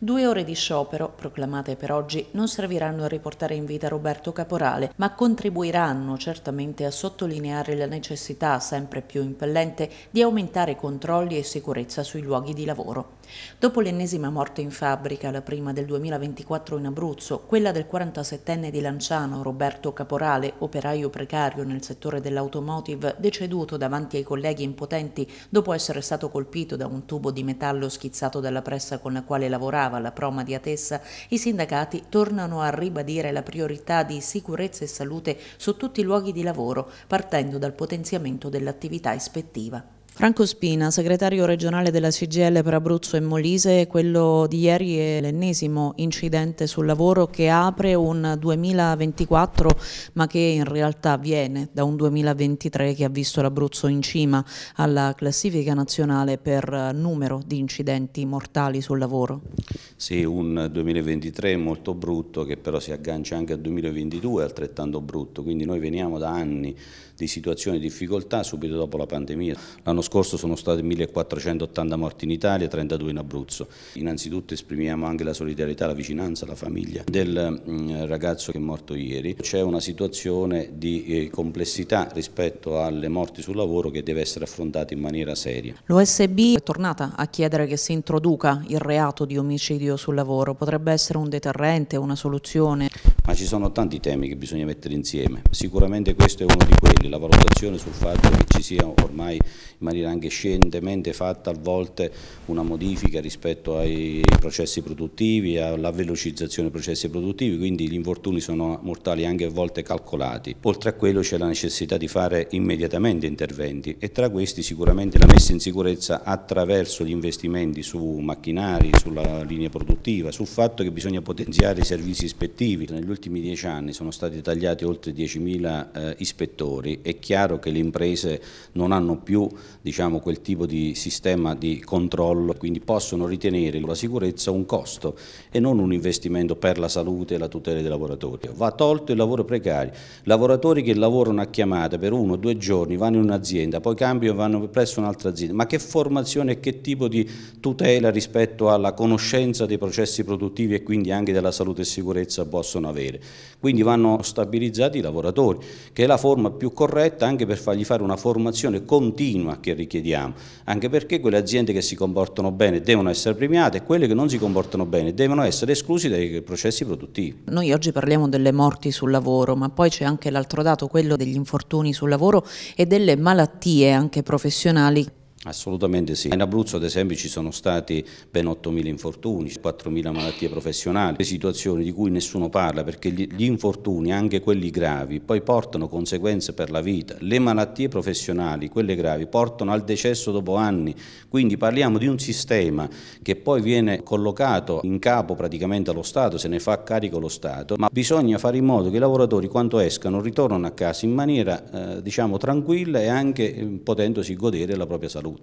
Due ore di sciopero, proclamate per oggi, non serviranno a riportare in vita Roberto Caporale, ma contribuiranno certamente a sottolineare la necessità, sempre più impellente, di aumentare controlli e sicurezza sui luoghi di lavoro. Dopo l'ennesima morte in fabbrica, la prima del 2024 in Abruzzo, quella del 47enne di Lanciano, Roberto Caporale, operaio precario nel settore dell'automotive, deceduto davanti ai colleghi impotenti dopo essere stato colpito da un tubo di metallo schizzato dalla pressa con la quale lavorava, brava la Proma di Atessa, i sindacati tornano a ribadire la priorità di sicurezza e salute su tutti i luoghi di lavoro, partendo dal potenziamento dell'attività ispettiva. Franco Spina, segretario regionale della CGL per Abruzzo e Molise, quello di ieri è l'ennesimo incidente sul lavoro che apre un 2024 ma che in realtà viene da un 2023 che ha visto l'Abruzzo in cima alla classifica nazionale per eh, numero di incidenti mortali sul lavoro. Sì, un 2023 molto brutto che però si aggancia anche al 2022 altrettanto brutto, quindi noi veniamo da anni di situazioni di difficoltà subito dopo la pandemia. L'anno L'anno scorso sono state 1480 morti in Italia 32 in Abruzzo. Innanzitutto esprimiamo anche la solidarietà, la vicinanza alla famiglia del mm, ragazzo che è morto ieri. C'è una situazione di eh, complessità rispetto alle morti sul lavoro che deve essere affrontata in maniera seria. L'OSB è tornata a chiedere che si introduca il reato di omicidio sul lavoro. Potrebbe essere un deterrente, una soluzione? ma ci sono tanti temi che bisogna mettere insieme. Sicuramente questo è uno di quelli, la valutazione sul fatto che ci sia ormai in maniera anche scientemente fatta a volte una modifica rispetto ai processi produttivi, alla velocizzazione dei processi produttivi, quindi gli infortuni sono mortali anche a volte calcolati. Oltre a quello c'è la necessità di fare immediatamente interventi e tra questi sicuramente la messa in sicurezza attraverso gli investimenti su macchinari, sulla linea produttiva, sul fatto che bisogna potenziare i servizi ispettivi. Negli ultimi dieci anni sono stati tagliati oltre 10.000 eh, ispettori, è chiaro che le imprese non hanno più diciamo, quel tipo di sistema di controllo, quindi possono ritenere la sicurezza un costo e non un investimento per la salute e la tutela dei lavoratori. Va tolto il lavoro precario, lavoratori che lavorano a chiamata per uno o due giorni, vanno in un'azienda, poi cambiano e vanno presso un'altra azienda, ma che formazione e che tipo di tutela rispetto alla conoscenza dei processi produttivi e quindi anche della salute e sicurezza possono avere? vedere. Quindi vanno stabilizzati i lavoratori, che è la forma più corretta anche per fargli fare una formazione continua che richiediamo, anche perché quelle aziende che si comportano bene devono essere premiate e quelle che non si comportano bene devono essere esclusi dai processi produttivi. Noi oggi parliamo delle morti sul lavoro, ma poi c'è anche l'altro dato, quello degli infortuni sul lavoro e delle malattie anche professionali Assolutamente sì. In Abruzzo ad esempio ci sono stati ben 8.000 infortuni, 4.000 malattie professionali, situazioni di cui nessuno parla perché gli infortuni, anche quelli gravi, poi portano conseguenze per la vita. Le malattie professionali, quelle gravi, portano al decesso dopo anni. Quindi parliamo di un sistema che poi viene collocato in capo praticamente allo Stato, se ne fa carico lo Stato, ma bisogna fare in modo che i lavoratori quando escano ritornano a casa in maniera eh, diciamo tranquilla e anche eh, potendosi godere la propria salute.